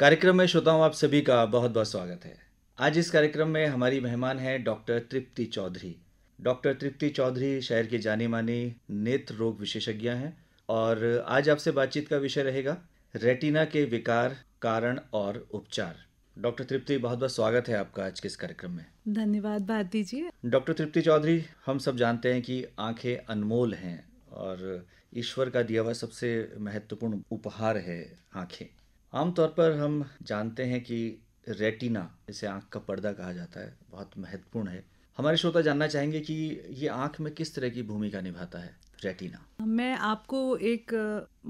कार्यक्रम में श्रोताओं आप सभी का बहुत बहुत स्वागत है आज इस कार्यक्रम में हमारी मेहमान है डॉक्टर तृप्ति चौधरी डॉक्टर तृप्ति चौधरी शहर की जानी मानी नेत्र रोग विशेषज्ञ हैं और आज आपसे बातचीत का विषय रहेगा रेटिना के विकार कारण और उपचार डॉक्टर तृप्ति बहुत बहुत स्वागत है आपका आज के इस कार्यक्रम में धन्यवाद भारती जी डॉक्टर तृप्ति चौधरी हम सब जानते हैं कि आंखें अनमोल हैं और ईश्वर का दिया हुआ सबसे महत्वपूर्ण उपहार है आंखें आमतौर पर हम जानते हैं कि रेटिना इसे आंख का पर्दा कहा जाता है बहुत महत्वपूर्ण है हमारे श्रोता जानना चाहेंगे कि ये आंख में किस तरह की भूमिका निभाता है रेटिना मैं आपको एक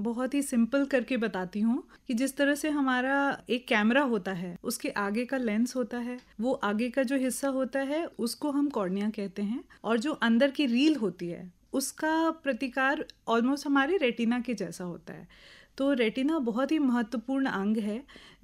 बहुत ही सिंपल करके बताती हूँ कि जिस तरह से हमारा एक कैमरा होता है उसके आगे का लेंस होता है वो आगे का जो हिस्सा होता है उसको हम कॉर्निया कहते हैं और जो अंदर की रील होती है उसका प्रतिकार ऑलमोस्ट हमारे रेटिना के जैसा होता है तो रेटिना बहुत ही महत्वपूर्ण अंग है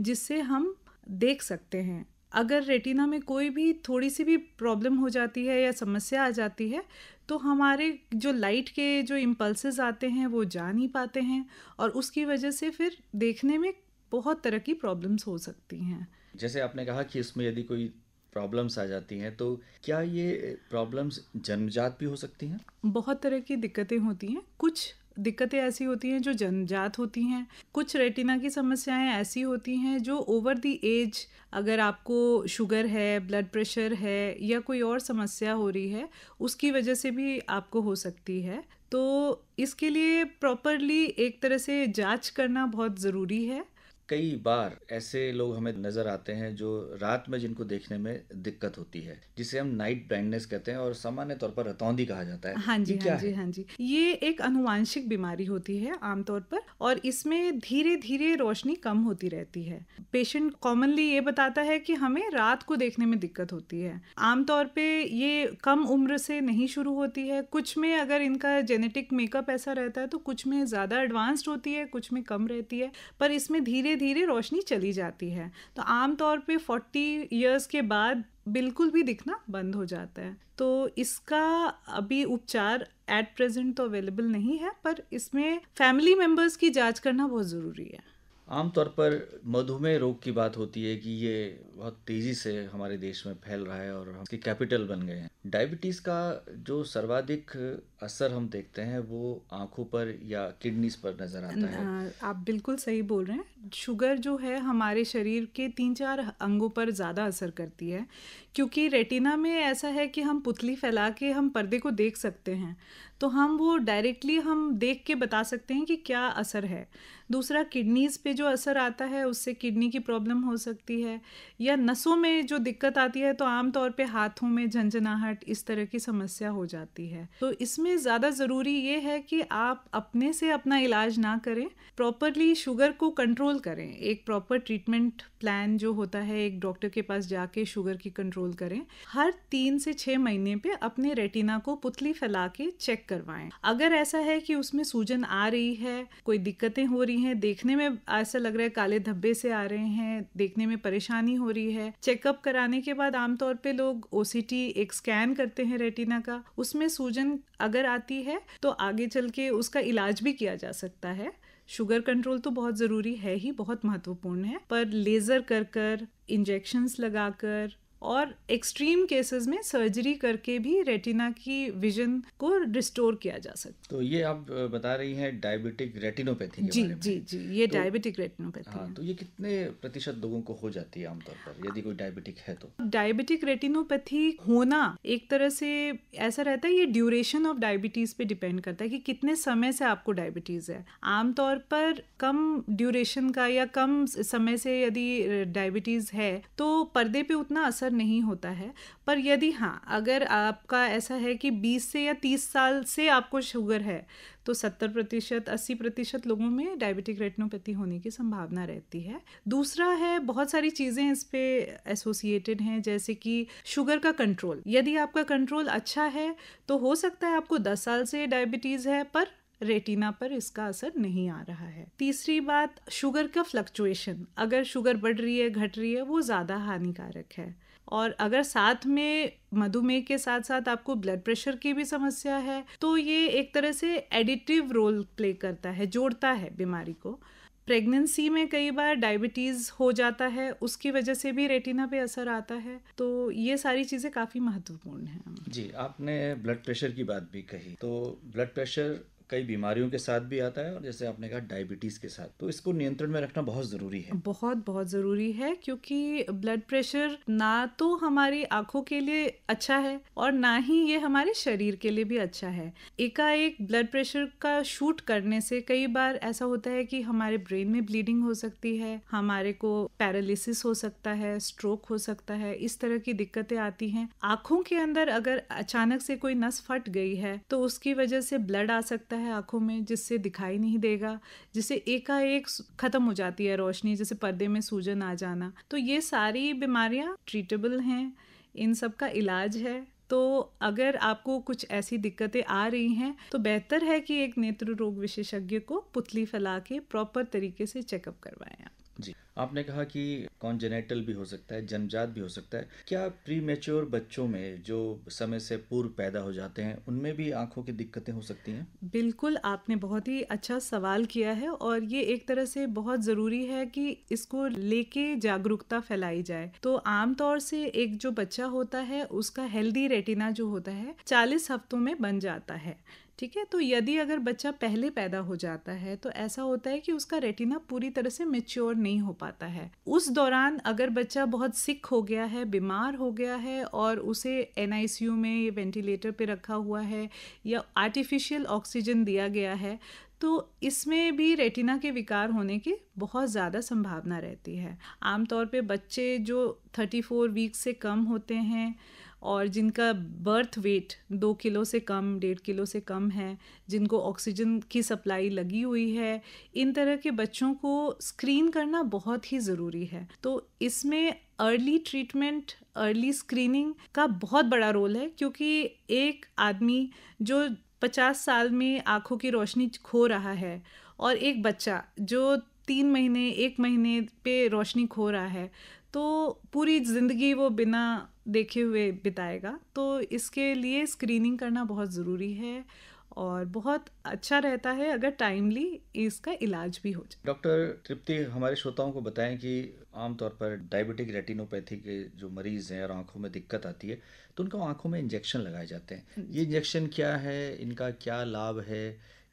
जिससे हम देख सकते हैं अगर रेटिना में कोई भी थोड़ी सी भी प्रॉब्लम हो जाती है या समस्या आ जाती है तो हमारे जो लाइट के जो इम्पल्सेस आते हैं वो जा नहीं पाते हैं और उसकी वजह से फिर देखने में बहुत तरह की प्रॉब्लम्स हो सकती हैं जैसे आपने कहा कि इसमें यदि कोई प्रॉब्लम्स आ जाती हैं तो क्या ये प्रॉब्लम्स जन्मजात भी हो सकती हैं बहुत तरह की दिक्कतें होती हैं कुछ दिक्कतें ऐसी होती हैं जो जनजात होती हैं कुछ रेटिना की समस्याएं ऐसी होती हैं जो ओवर दी एज अगर आपको शुगर है ब्लड प्रेशर है या कोई और समस्या हो रही है उसकी वजह से भी आपको हो सकती है तो इसके लिए प्रॉपरली एक तरह से जांच करना बहुत ज़रूरी है कई बार ऐसे लोग हमें नज़र आते हैं जो रात में जिनको देखने में दिक्कत होती है जिसे हम नाइट ब्लाइंडनेस कहते हैं और सामान्य तौर पर रतौंदी कहा जाता है हाँ जी हाँ जी हाँ जी ये एक अनुवांशिक बीमारी होती है आमतौर पर और इसमें धीरे धीरे रोशनी कम होती रहती है पेशेंट कॉमनली ये बताता है कि हमें रात को देखने में दिक्कत होती है आमतौर पर ये कम उम्र से नहीं शुरू होती है कुछ में अगर इनका जेनेटिक मेकअप ऐसा रहता है तो कुछ में ज़्यादा एडवांस्ड होती है कुछ में कम रहती है पर इसमें धीरे धीरे रोशनी चली जाती है तो आमतौर पे 40 ईयर्स के बाद बिल्कुल भी दिखना बंद हो जाता है तो इसका अभी उपचार एट प्रेजेंट तो अवेलेबल नहीं है पर इसमें फैमिली मेंबर्स की जांच करना बहुत ज़रूरी है आमतौर पर मधुमेह रोग की बात होती है कि ये बहुत तेज़ी से हमारे देश में फैल रहा है और इसकी कैपिटल बन गए हैं डायबिटीज़ का जो सर्वाधिक असर हम देखते हैं वो आंखों पर या किडनीज पर नज़र आता है हाँ, आप बिल्कुल सही बोल रहे हैं शुगर जो है हमारे शरीर के तीन चार अंगों पर ज़्यादा असर करती है क्योंकि रेटिना में ऐसा है कि हम पुतली फैला के हम पर्दे को देख सकते हैं तो हम वो डायरेक्टली हम देख के बता सकते हैं कि क्या असर है दूसरा किडनीज़ पे जो असर आता है उससे किडनी की प्रॉब्लम हो सकती है या नसों में जो दिक्कत आती है तो आमतौर पे हाथों में झंझनाहट इस तरह की समस्या हो जाती है तो इसमें ज़्यादा ज़रूरी ये है कि आप अपने से अपना इलाज ना करें प्रॉपरली शुगर को कंट्रोल करें एक प्रॉपर ट्रीटमेंट प्लान जो होता है एक डॉक्टर के पास जाके शुगर की कंट्रोल करें हर तीन से छः महीने पे अपने रेटिना को पुतली फैला के चेक करवाएं अगर ऐसा है कि उसमें सूजन आ रही है कोई दिक्कतें हो रही हैं देखने में ऐसा लग रहा है काले धब्बे से आ रहे हैं देखने में परेशानी हो रही है चेकअप कराने के बाद आमतौर पे लोग ओ एक स्कैन करते हैं रेटिना का उसमें सूजन अगर आती है तो आगे चल के उसका इलाज भी किया जा सकता है शुगर कंट्रोल तो बहुत ज़रूरी है ही बहुत महत्वपूर्ण है पर लेज़र कर कर इंजेक्शन्स लगाकर और एक्सट्रीम केसेस में सर्जरी करके भी रेटिना की विजन को रिस्टोर किया जा सकता है तो ये आप बता रही हैं डायबिटिक रेटिनोपैथी जी बारे जी में। जी ये तो, डायबिटिक रेटिनोपैथी हाँ तो ये कितने प्रतिशत लोगों को हो जाती है आमतौर पर यदि कोई डायबिटिक है तो डायबिटिक रेटिनोपैथी होना एक तरह से ऐसा रहता है ये ड्यूरेशन ऑफ डायबिटीज पे डिपेंड करता है की कि कितने समय से आपको डायबिटीज है आमतौर पर कम ड्यूरेशन का या कम समय से यदि डायबिटीज है तो पर्दे पे उतना असर असर नहीं होता है पर यदि हाँ अगर आपका ऐसा है कि 20 से या 30 साल से आपको शुगर है तो 70 प्रतिशत अस्सी प्रतिशत लोगों में डायबिटिक रेटिनोपैथी होने की संभावना रहती है दूसरा है बहुत सारी चीज़ें इस पर एसोसिएटेड हैं जैसे कि शुगर का कंट्रोल यदि आपका कंट्रोल अच्छा है तो हो सकता है आपको 10 साल से डायबिटीज़ है पर रेटिना पर इसका असर नहीं आ रहा है तीसरी बात शुगर का फ्लक्चुएशन अगर शुगर बढ़ रही है घट रही है वो ज़्यादा हानिकारक है और अगर साथ में मधुमेह के साथ साथ आपको ब्लड प्रेशर की भी समस्या है तो ये एक तरह से एडिटिव रोल प्ले करता है जोड़ता है बीमारी को प्रेगनेंसी में कई बार डायबिटीज़ हो जाता है उसकी वजह से भी रेटिना पे असर आता है तो ये सारी चीज़ें काफ़ी महत्वपूर्ण हैं जी आपने ब्लड प्रेशर की बात भी कही तो ब्लड प्रेशर कई बीमारियों के साथ भी आता है और जैसे आपने कहा डायबिटीज़ के साथ तो इसको नियंत्रण में रखना बहुत ज़रूरी है बहुत बहुत ज़रूरी है क्योंकि ब्लड प्रेशर ना तो हमारी आंखों के लिए अच्छा है और ना ही ये हमारे शरीर के लिए भी अच्छा है एकाएक ब्लड प्रेशर का शूट करने से कई बार ऐसा होता है कि हमारे ब्रेन में ब्लीडिंग हो सकती है हमारे को पैरालिसिस हो सकता है स्ट्रोक हो सकता है इस तरह की दिक्कतें आती हैं आंखों के अंदर अगर अचानक से कोई नस फट गई है तो उसकी वजह से ब्लड आ सकता है आंखों में जिससे दिखाई नहीं देगा जिससे एकाएक ख़त्म हो जाती है रोशनी जैसे पर्दे में सूजन आ जाना तो ये सारी बीमारियाँ ट्रीटेबल हैं इन सब का इलाज है तो अगर आपको कुछ ऐसी दिक्कतें आ रही हैं तो बेहतर है कि एक नेत्र रोग विशेषज्ञ को पुतली फैला के प्रॉपर तरीके से चेकअप करवाएं आप आपने कहा कि कॉन्जेनेटल भी हो सकता है जन्मजात भी हो सकता है क्या प्री मेच्योर बच्चों में जो समय से पूर्व पैदा हो जाते हैं उनमें भी आंखों की दिक्कतें हो सकती हैं बिल्कुल आपने बहुत ही अच्छा सवाल किया है और ये एक तरह से बहुत ज़रूरी है कि इसको लेके जागरूकता फैलाई जाए तो आमतौर से एक जो बच्चा होता है उसका हेल्दी रेटिना जो होता है चालीस हफ्तों में बन जाता है ठीक है तो यदि अगर बच्चा पहले पैदा हो जाता है तो ऐसा होता है कि उसका रेटिना पूरी तरह से मेच्योर नहीं हो पाता है उस दौरान अगर बच्चा बहुत सिक हो गया है बीमार हो गया है और उसे एन में वेंटिलेटर पर रखा हुआ है या आर्टिफिशियल ऑक्सीजन दिया गया है तो इसमें भी रेटिना के विकार होने की बहुत ज़्यादा संभावना रहती है आमतौर पे बच्चे जो 34 वीक से कम होते हैं और जिनका बर्थ वेट दो किलो से कम डेढ़ किलो से कम है जिनको ऑक्सीजन की सप्लाई लगी हुई है इन तरह के बच्चों को स्क्रीन करना बहुत ही ज़रूरी है तो इसमें अर्ली ट्रीटमेंट अर्ली स्क्रीनिंग का बहुत बड़ा रोल है क्योंकि एक आदमी जो पचास साल में आँखों की रोशनी खो रहा है और एक बच्चा जो तीन महीने एक महीने पे रोशनी खो रहा है तो पूरी ज़िंदगी वो बिना देखे हुए बिताएगा तो इसके लिए स्क्रीनिंग करना बहुत ज़रूरी है और बहुत अच्छा रहता है अगर टाइमली इसका इलाज भी हो जाए डॉक्टर तृप्ति हमारे श्रोताओं को बताएं कि आमतौर पर डायबिटिक रेटिनोपैथी के जो मरीज़ हैं और आंखों में दिक्कत आती है तो उनको आंखों में इंजेक्शन लगाए जाते हैं हाँ ये इंजेक्शन क्या है इनका क्या लाभ है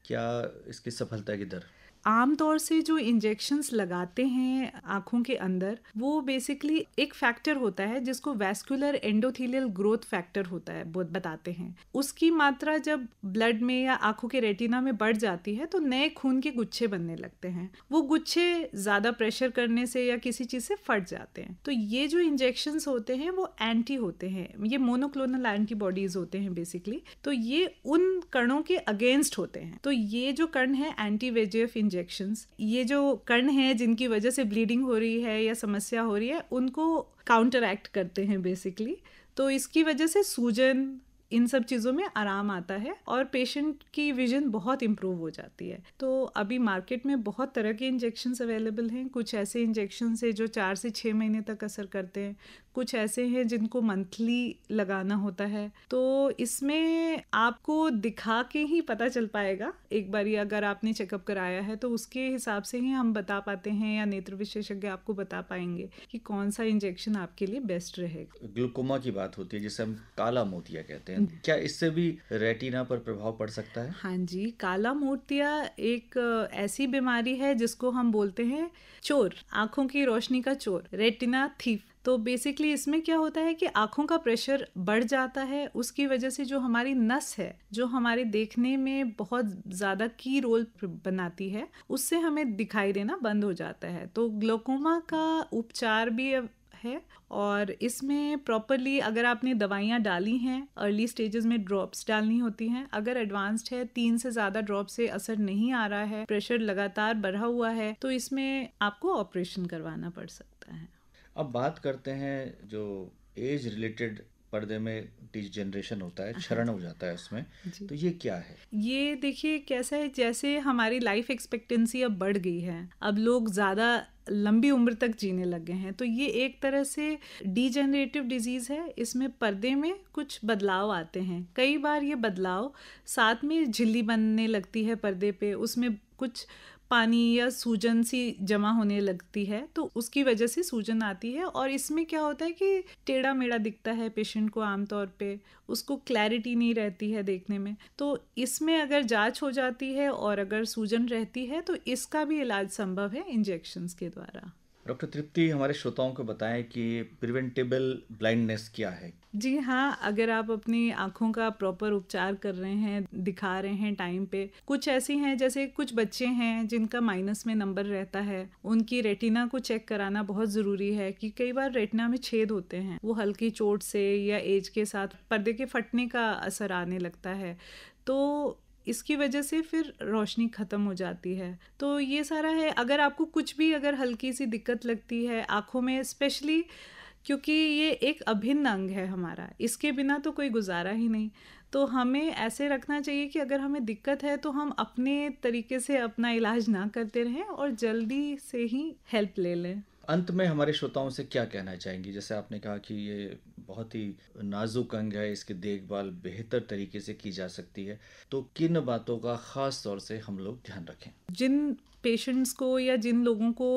क्या इसकी सफलता की दर आमतौर से जो इंजेक्शंस लगाते हैं आँखों के अंदर वो बेसिकली एक फैक्टर होता है जिसको वैस्कुलर एंडोथीलियल ग्रोथ फैक्टर होता है बताते हैं उसकी मात्रा जब ब्लड में या आँखों के रेटिना में बढ़ जाती है तो नए खून के गुच्छे बनने लगते हैं वो गुच्छे ज़्यादा प्रेशर करने से या किसी चीज़ से फट जाते हैं तो ये जो इंजेक्शन होते हैं वो एंटी होते हैं ये मोनोक्लोनल एंटीबॉडीज होते हैं बेसिकली तो ये उन कणों के अगेंस्ट होते हैं तो ये जो कण है एंटी वेजेफ इंजेक्शन इंजेक्शंस ये जो कर्ण हैं जिनकी वजह से ब्लीडिंग हो रही है या समस्या हो रही है उनको काउंटर एक्ट करते हैं बेसिकली तो इसकी वजह से सूजन इन सब चीज़ों में आराम आता है और पेशेंट की विजन बहुत इम्प्रूव हो जाती है तो अभी मार्केट में बहुत तरह के इंजेक्शन अवेलेबल हैं कुछ ऐसे इंजेक्शन है जो चार से छः महीने तक असर करते हैं कुछ ऐसे हैं जिनको मंथली लगाना होता है तो इसमें आपको दिखा के ही पता चल पाएगा एक बार अगर आपने चेकअप कराया है तो उसके हिसाब से ही हम बता पाते हैं या नेत्र विशेषज्ञ आपको बता पाएंगे कि कौन सा इंजेक्शन आपके लिए बेस्ट रहेगा ग्लूकोमा की बात होती है जिसे हम काला मोतिया कहते हैं हम्म। क्या इससे भी रेटिना पर प्रभाव पड़ सकता है हाँ जी काला मोतिया एक ऐसी बीमारी है जिसको हम बोलते हैं चोर आंखों की रोशनी का चोर रेटिना थीफ तो बेसिकली इसमें क्या होता है कि आंखों का प्रेशर बढ़ जाता है उसकी वजह से जो हमारी नस है जो हमारे देखने में बहुत ज़्यादा की रोल बनाती है उससे हमें दिखाई देना बंद हो जाता है तो ग्लोकोमा का उपचार भी है और इसमें प्रॉपरली अगर आपने दवाइयाँ डाली हैं अर्ली स्टेजेस में ड्रॉप्स डालनी होती हैं अगर एडवांस्ड है तीन से ज़्यादा ड्रॉप से असर नहीं आ रहा है प्रेशर लगातार बढ़ा हुआ है तो इसमें आपको ऑपरेशन करवाना पड़ सकता है अब बात करते हैं जो एज रिलेटेड पर्दे में डिजनरेशन होता है अच्छा। क्षरण हो जाता है उसमें तो ये क्या है ये देखिए कैसा है जैसे हमारी लाइफ एक्सपेक्टेंसी अब बढ़ गई है अब लोग ज़्यादा लंबी उम्र तक जीने लगे हैं तो ये एक तरह से डीजेनरेटिव डिजीज़ है इसमें पर्दे में कुछ बदलाव आते हैं कई बार ये बदलाव साथ में झिल्ली बनने लगती है पर्दे पे उसमें कुछ पानी या सूजन सी जमा होने लगती है तो उसकी वजह से सूजन आती है और इसमें क्या होता है कि टेढ़ा मेढ़ा दिखता है पेशेंट को आमतौर पे उसको क्लैरिटी नहीं रहती है देखने में तो इसमें अगर जांच हो जाती है और अगर सूजन रहती है तो इसका भी इलाज संभव है इंजेक्शन्स के द्वारा डॉक्टर तृप्ति हमारे श्रोताओं को बताएं कि प्रिवेंटेबल ब्लाइंडनेस क्या है जी हाँ अगर आप अपनी आँखों का प्रॉपर उपचार कर रहे हैं दिखा रहे हैं टाइम पे कुछ ऐसी हैं जैसे कुछ बच्चे हैं जिनका माइनस में नंबर रहता है उनकी रेटिना को चेक कराना बहुत ज़रूरी है कि कई बार रेटिना में छेद होते हैं वो हल्की चोट से या एज के साथ पर्दे के फटने का असर आने लगता है तो इसकी वजह से फिर रोशनी ख़त्म हो जाती है तो ये सारा है अगर आपको कुछ भी अगर हल्की सी दिक्कत लगती है आँखों में स्पेशली क्योंकि ये एक अभिन्न अंग है हमारा इसके बिना तो कोई गुजारा ही नहीं तो हमें ऐसे रखना चाहिए कि अगर हमें दिक्कत है तो हम अपने तरीके से अपना इलाज ना करते रहें और जल्दी से ही हेल्प ले लें अंत में हमारे श्रोताओं से क्या कहना चाहेंगे जैसे आपने कहा कि ये बहुत ही नाजुक अंग है इसकी देखभाल बेहतर तरीके से की जा सकती है तो किन बातों का खास तौर से हम लोग ध्यान रखें जिन पेशेंट्स को या जिन लोगों को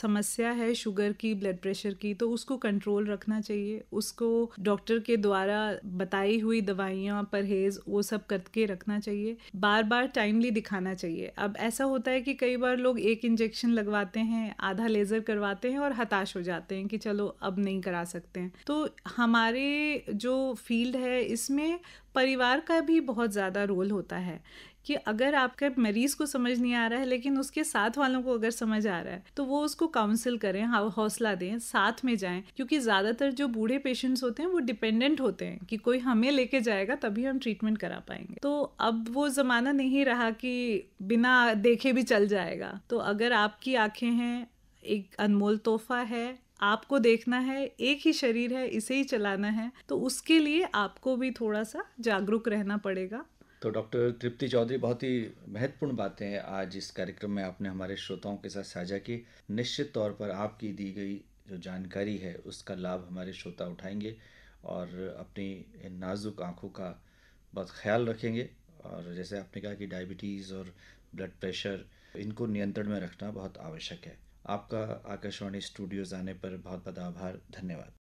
समस्या है शुगर की ब्लड प्रेशर की तो उसको कंट्रोल रखना चाहिए उसको डॉक्टर के द्वारा बताई हुई दवाइयाँ परहेज वो सब करके रखना चाहिए बार बार टाइमली दिखाना चाहिए अब ऐसा होता है कि कई बार लोग एक इंजेक्शन लगवाते हैं आधा लेज़र करवाते हैं और हताश हो जाते हैं कि चलो अब नहीं करा सकते हैं तो हमारे जो फील्ड है इसमें परिवार का भी बहुत ज़्यादा रोल होता है कि अगर आपके मरीज को समझ नहीं आ रहा है लेकिन उसके साथ वालों को अगर समझ आ रहा है तो वो उसको काउंसिल करें हौसला दें साथ में जाएं क्योंकि ज़्यादातर जो बूढ़े पेशेंट्स होते हैं वो डिपेंडेंट होते हैं कि कोई हमें लेके जाएगा तभी हम ट्रीटमेंट करा पाएंगे तो अब वो ज़माना नहीं रहा कि बिना देखे भी चल जाएगा तो अगर आपकी आँखें हैं एक अनमोल तोहफा है आपको देखना है एक ही शरीर है इसे ही चलाना है तो उसके लिए आपको भी थोड़ा सा जागरूक रहना पड़ेगा तो डॉक्टर तृप्ति चौधरी बहुत ही महत्वपूर्ण बातें आज इस कार्यक्रम में आपने हमारे श्रोताओं के साथ साझा की निश्चित तौर पर आपकी दी गई जो जानकारी है उसका लाभ हमारे श्रोता उठाएंगे और अपनी नाजुक आँखों का बहुत ख्याल रखेंगे और जैसे आपने कहा कि डायबिटीज़ और ब्लड प्रेशर इनको नियंत्रण में रखना बहुत आवश्यक है आपका आकाशवाणी स्टूडियोज़ आने पर बहुत बहुत आभार धन्यवाद